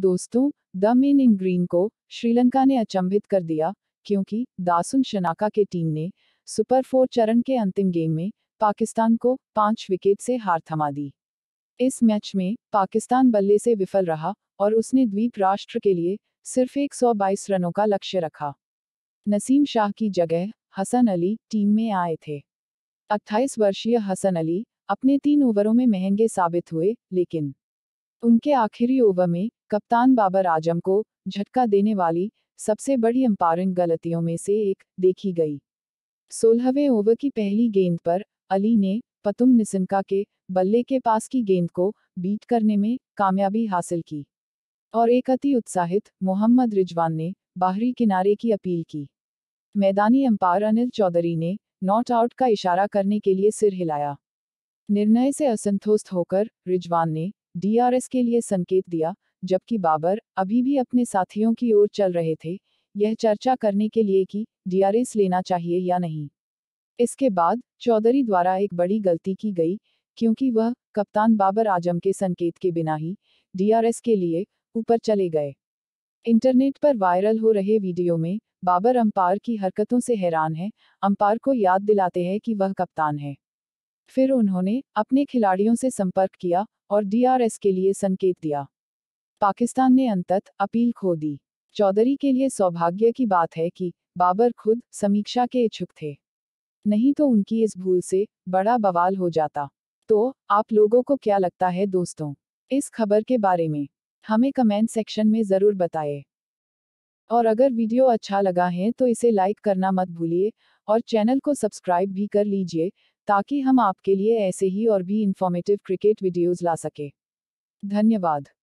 दोस्तों the main in green को श्रीलंका ने अचंभित कर दिया क्योंकि दासुन शनाका के टीम ने सुपर फोर चरण के अंतिम गेम में पाकिस्तान को पांच विकेट से हार थमा दी इस मैच में पाकिस्तान बल्ले से विफल रहा और उसने द्वीप राष्ट्र के लिए सिर्फ 122 रनों का लक्ष्य रखा नसीम शाह की जगह हसन अली टीम में आए थे 28 वर्षीय हसन अली अपने तीन ओवरों में महंगे साबित हुए लेकिन उनके आखिरी ओवर में कप्तान बाबर आजम को झटका देने वाली सबसे बड़ी अंपायरिंग गलतियों में से एक देखी गई सोलहवें ओवर की पहली गेंद पर अली ने पतुम निसनका के बल्ले के पास की गेंद को बीट करने में कामयाबी हासिल की और एक अति उत्साहित मोहम्मद रिजवान ने बाहरी किनारे की अपील की मैदानी अंपायर अनिल चौधरी ने नॉट आउट का इशारा करने के लिए सिर हिलाया निर्णय से असंतुष्ट होकर रिजवान ने डीआरएस के लिए संकेत दिया जबकि बाबर अभी भी अपने साथियों की ओर चल रहे थे यह चर्चा करने के लिए कि डीआरएस लेना चाहिए या नहीं इसके बाद चौधरी द्वारा एक बड़ी गलती की गई क्योंकि वह कप्तान बाबर आजम के संकेत के बिना ही डीआरएस के लिए ऊपर चले गए इंटरनेट पर वायरल हो रहे वीडियो में बाबर अंपायर की हरकतों से हैरान है अंपायर को याद दिलाते हैं कि वह कप्तान है फिर उन्होंने अपने खिलाड़ियों से संपर्क किया और डीआरएस के लिए संकेत दिया पाकिस्तान ने अंतत अपील खो दी चौधरी के लिए सौभाग्य की बात है कि बाबर खुद समीक्षा के इच्छुक थे नहीं तो उनकी इस भूल से बड़ा बवाल हो जाता तो आप लोगों को क्या लगता है दोस्तों इस खबर के बारे में हमें कमेंट सेक्शन में ज़रूर बताएं और अगर वीडियो अच्छा लगा है तो इसे लाइक करना मत भूलिए और चैनल को सब्सक्राइब भी कर लीजिए ताकि हम आपके लिए ऐसे ही और भी इन्फॉर्मेटिव क्रिकेट वीडियोज़ ला सके धन्यवाद